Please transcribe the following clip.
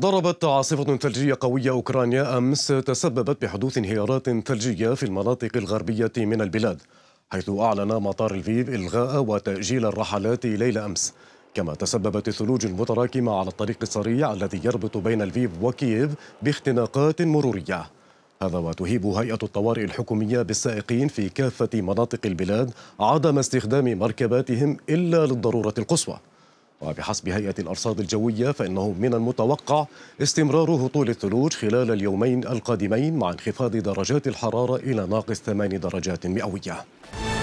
ضربت عاصفة ثلجية قوية أوكرانيا أمس تسببت بحدوث انهيارات ثلجية في المناطق الغربية من البلاد حيث أعلن مطار الفيف إلغاء وتأجيل الرحلات ليلة أمس كما تسببت الثلوج المتراكمة على الطريق السريع الذي يربط بين الفيف وكييف باختناقات مرورية هذا وتهيب هيئة الطوارئ الحكومية بالسائقين في كافة مناطق البلاد عدم استخدام مركباتهم إلا للضرورة القصوى وبحسب هيئة الأرصاد الجوية فإنه من المتوقع استمرار هطول الثلوج خلال اليومين القادمين مع انخفاض درجات الحرارة إلى ناقص ثماني درجات مئوية